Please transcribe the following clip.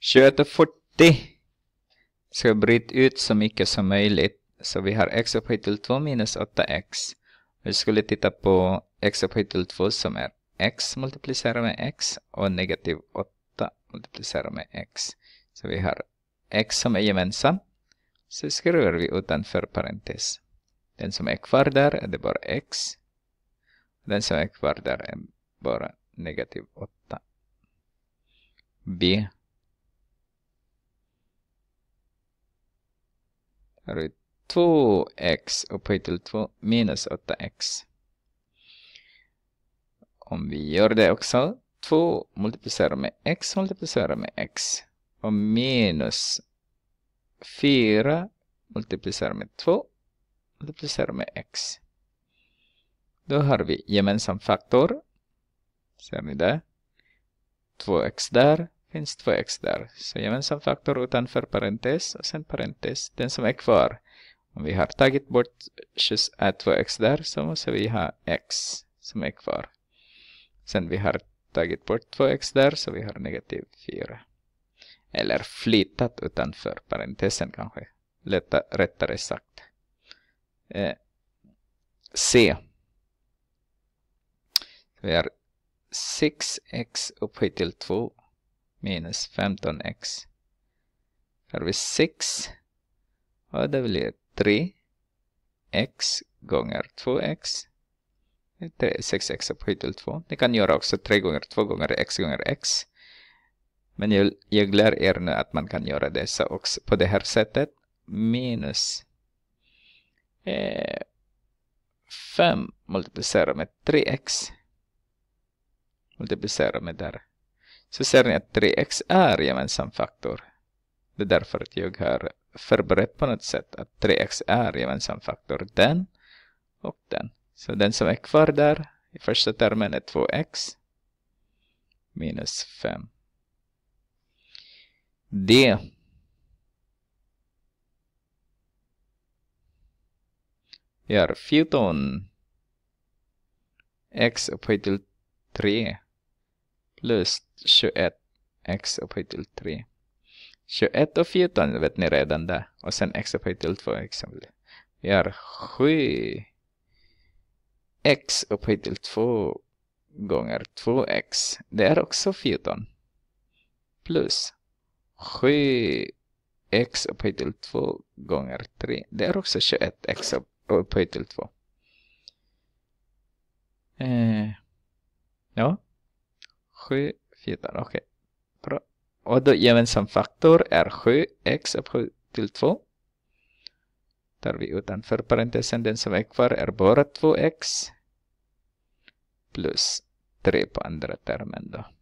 21.40 ska bryta ut så mycket som möjligt. Så vi har x upphöjt till 2 minus 8x. Vi skulle titta på x upphöjt till 2 som är x multiplicerat med x och negativ 8 multiplicerat med x. Så vi har x som är gemensam. Så skriver vi utanför parentes. Den som är kvar där är det bara x. Den som är kvar där är bara negativ 8. B har du 2x upphöjt till 2 minus 8x. Om vi gör det också, 2 multiplicerar med x multiplicerar med x. Och minus 4 multiplicerar med 2 multiplicerar med x. Då har vi gemensam faktor. Ser ni det? 2x där, finns två x där. Så gemensam faktor utanför parentes och sen parentes, den som är kvar. Om vi har tagit bort 2x äh, där så måste vi ha x som är kvar. Sen vi har tagit bort 2x där så vi har negativ 4. Eller flyttat utanför parentesen kanske. Lätta, rättare sagt. Eh, C. vi har 6x upphöjt till 2 minus 15x. Här har vi 6. Och det blir 3x gånger 2x. 6x upphöjt till 2. Ni kan göra också 3 gånger 2 gånger x gånger x. Men jag, jag lär er nu att man kan göra dessa också på det här sättet. Minus eh, 5 multiplicerar med 3x. Multiplicerar med där så ser ni att 3x är gemensam faktor. Det är därför att jag har förberett på något sätt att 3x är gemensam faktor den och den. Så den som är kvar där i första termen är 2x minus 5. Det gör 14 x upphöjt till 3 plus 21 x upphöjt till 3. 21 och 14 vet ni redan där. Och sen x upphöjt till 2 exempel. Vi har 7 x upphöjt till 2 gånger 2x. Det är också 14. Plus 7 x upphöjt till 2 gånger 3. Det är också 21 x upphöjt till 2. Eh, ja. 7, 14, okej. Okay. Bra. Och då gemensam faktor är 7, x upphöjt till 2. Tar vi utanför parentesen den som är kvar är bara 2x plus 3 på andra termen då.